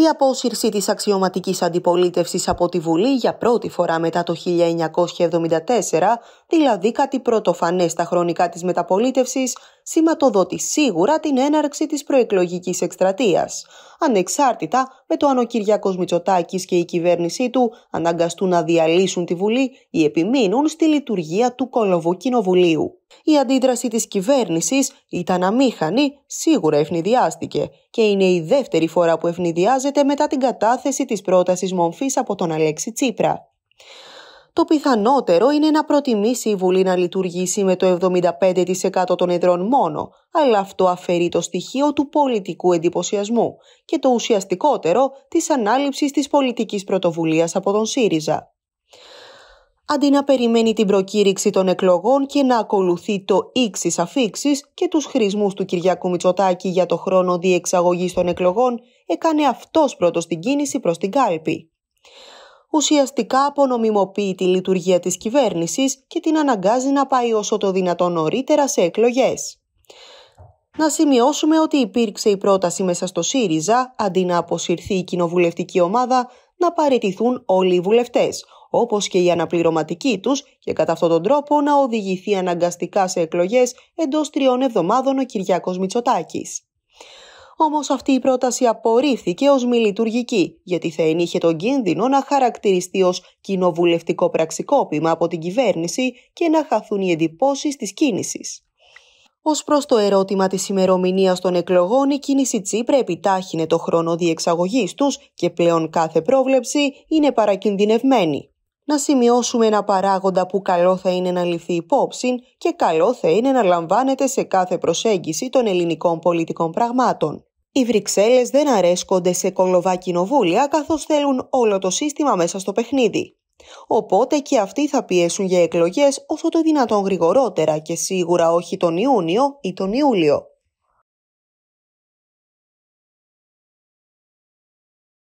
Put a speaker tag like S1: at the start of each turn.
S1: Η απόσυρση της αξιωματικής αντιπολίτευσης από τη Βουλή για πρώτη φορά μετά το 1974, δηλαδή κάτι πρωτοφανές στα χρονικά της μεταπολίτευσης, σηματοδότη σίγουρα την έναρξη της προεκλογικής εκστρατείας ανεξάρτητα με το αν ο Κυριάκος Μητσοτάκης και η κυβέρνησή του αναγκαστούν να διαλύσουν τη Βουλή ή επιμείνουν στη λειτουργία του κολοβού κοινοβουλίου. Η αντίδραση της κυβέρνησης ήταν αμήχανη, σίγουρα ευνηδιάστηκε και είναι η δεύτερη φορά που ευνηδιάζεται μετά την κατάθεση της πρότασης μομφής από τον Αλέξη Τσίπρα το πιθανότερο είναι να προτιμήσει η Βουλή να λειτουργήσει με το 75% των εδρών μόνο, αλλά αυτό αφαιρεί το στοιχείο του πολιτικού εντυπωσιασμού και το ουσιαστικότερο της ανάληψης της πολιτικής πρωτοβουλίας από τον ΣΥΡΙΖΑ. Αντί να περιμένει την προκήρυξη των εκλογών και να ακολουθεί το ίξις αφήξης και τους χρησμούς του Κυριάκου Μητσοτάκη για το χρόνο διεξαγωγής των εκλογών, έκανε αυτός πρώτος την κίνηση προς την κάλπη ουσιαστικά απονομιμοποιεί τη λειτουργία της κυβέρνησης και την αναγκάζει να πάει όσο το δυνατόν νωρίτερα σε εκλογές. Να σημειώσουμε ότι υπήρξε η πρόταση μέσα στο ΣΥΡΙΖΑ, αντί να αποσυρθεί η κοινοβουλευτική ομάδα, να παραιτηθούν όλοι οι βουλευτές, όπως και οι αναπληρωματικοί τους και κατά αυτόν τον τρόπο να οδηγηθεί αναγκαστικά σε εκλογές εντός τριών εβδομάδων ο Κυριάκος Μητσοτάκης όμως αυτή η πρόταση απορρίφθηκε ως μη λειτουργική, γιατί θα ενείχε τον κίνδυνο να χαρακτηριστεί ως κοινοβουλευτικό πραξικόπημα από την κυβέρνηση και να χαθούν οι εντυπώσεις της κίνησης. Ως προς το ερώτημα της ημερομηνίας των εκλογών, η κίνηση Τσίπρα επιτάχυνε το χρόνο διεξαγωγής τους και πλέον κάθε πρόβλεψη είναι παρακινδυνευμένη. Να σημειώσουμε ένα παράγοντα που καλό θα είναι να ληφθεί υπόψη και καλό θα είναι να λαμβάνεται σε κάθε προσέγγιση των ελληνικών πολιτικών πραγμάτων. Οι Βρυξέλλες δεν αρέσκονται σε κολοβά κοινοβούλια καθώς θέλουν όλο το σύστημα μέσα στο παιχνίδι. Οπότε και αυτοί θα πιέσουν για εκλογές όσο το δυνατόν γρηγορότερα και σίγουρα όχι τον Ιούνιο ή τον Ιούλιο.